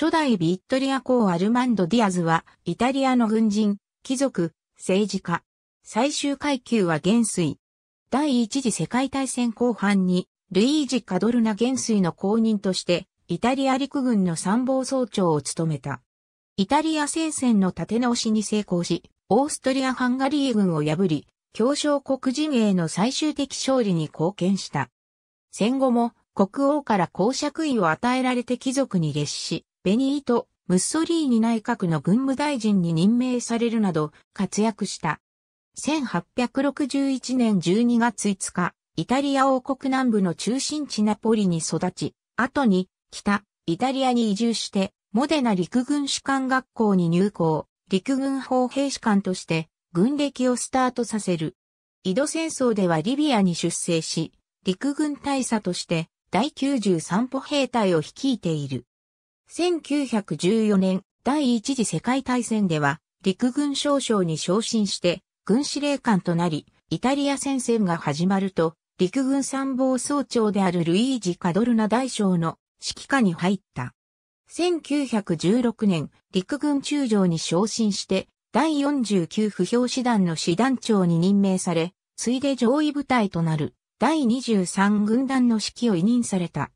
初代ビットリア公アルマンド・ディアズは、イタリアの軍人、貴族、政治家。最終階級は元帥。第一次世界大戦後半に、ルイージ・カドルナ元帥の後任として、イタリア陸軍の参謀総長を務めた。イタリア戦線の立て直しに成功し、オーストリア・ハンガリー軍を破り、協商国陣営の最終的勝利に貢献した。戦後も、国王から公爵位を与えられて貴族に列し、ベニート・ムッソリーニ内閣の軍務大臣に任命されるなど活躍した。1861年12月5日、イタリア王国南部の中心地ナポリに育ち、後に北イタリアに移住して、モデナ陸軍士官学校に入校、陸軍法兵士官として軍歴をスタートさせる。井戸戦争ではリビアに出征し、陸軍大佐として第93歩兵隊を率いている。1914年第一次世界大戦では陸軍少将に昇進して軍司令官となり、イタリア戦線が始まると陸軍参謀総長であるルイージ・カドルナ大将の指揮下に入った。1916年、陸軍中将に昇進して、第49不評師団の師団長に任命され、ついで上位部隊となる第23軍団の指揮を委任された。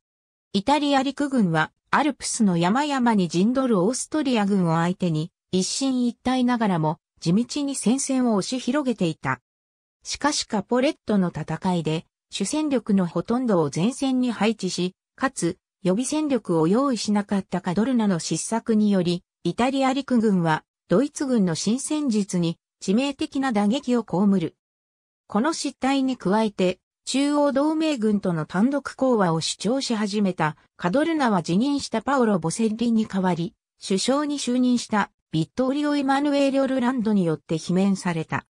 イタリア陸軍はアルプスの山々に陣取るオーストリア軍を相手に、一進一退ながらも、地道に戦線を押し広げていた。しかしカポレットの戦いで、主戦力のほとんどを前線に配置し、かつ、予備戦力を用意しなかったカドルナの失策により、イタリア陸軍は、ドイツ軍の新戦術に、致命的な打撃を被る。この失態に加えて、中央同盟軍との単独講和を主張し始めたカドルナは辞任したパオロ・ボセッリに代わり、首相に就任したビットリオ・イマヌエリオ・ルランドによって罷免された。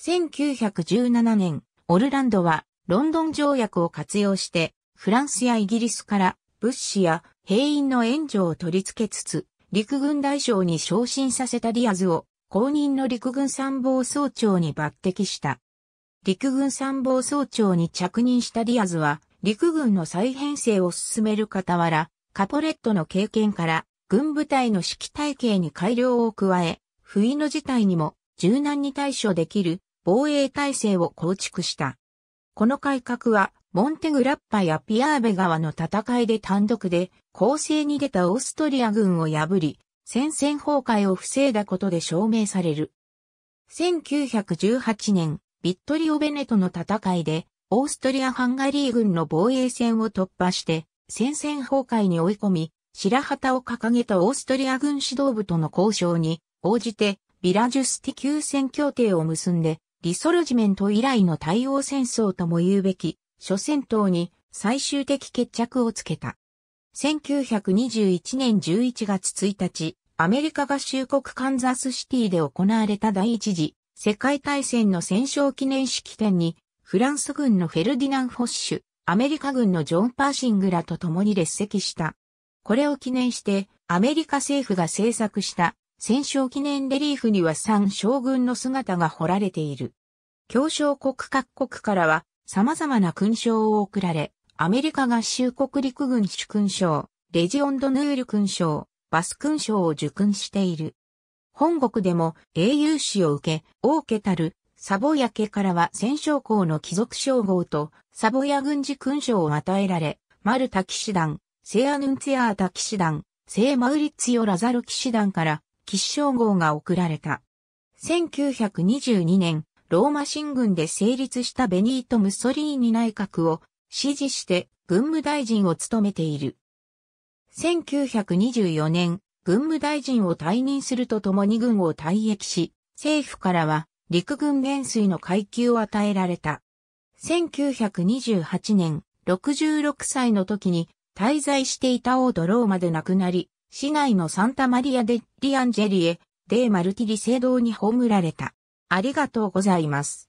1917年、オルランドはロンドン条約を活用してフランスやイギリスから物資や兵員の援助を取り付けつつ、陸軍大将に昇進させたディアズを公認の陸軍参謀総長に抜擢した。陸軍参謀総長に着任したディアズは、陸軍の再編成を進める傍ら、カポレットの経験から、軍部隊の指揮体系に改良を加え、不意の事態にも柔軟に対処できる防衛体制を構築した。この改革は、モンテグラッパやピアーベ川の戦いで単独で攻勢に出たオーストリア軍を破り、戦線崩壊を防いだことで証明される。1918年、ビットリオ・ベネトの戦いで、オーストリア・ハンガリー軍の防衛線を突破して、戦線崩壊に追い込み、白旗を掲げたオーストリア軍指導部との交渉に応じて、ビラジュスティ休戦協定を結んで、リソルジメント以来の対応戦争とも言うべき、諸戦闘に最終的決着をつけた。1921年11月1日、アメリカ合衆国カンザスシティで行われた第一次世界大戦の戦勝記念式典に、フランス軍のフェルディナン・フォッシュ、アメリカ軍のジョン・パーシングらと共に列席した。これを記念して、アメリカ政府が制作した戦勝記念レリーフには3将軍の姿が彫られている。協商国各国からは様々な勲章を贈られ、アメリカ合衆国陸軍主勲章、レジオンドヌール勲章、バス勲章を受勲している。本国でも英雄史を受け、王家たる、サボヤ家からは戦勝校の貴族称号と、サボヤ軍事勲章を与えられ、マルタ騎士団、セアヌンツィアータ騎士団、セイマウリッツィオ・ラザル騎士団から、騎士称号が贈られた。1922年、ローマ新軍で成立したベニート・ムッソリーニ内閣を支持して軍務大臣を務めている。1924年、軍務大臣を退任するとともに軍を退役し、政府からは陸軍元帥の階級を与えられた。1928年、66歳の時に滞在していたオードローマで亡くなり、市内のサンタマリア・デリアンジェリエ、デー・マルティリ聖堂に葬られた。ありがとうございます。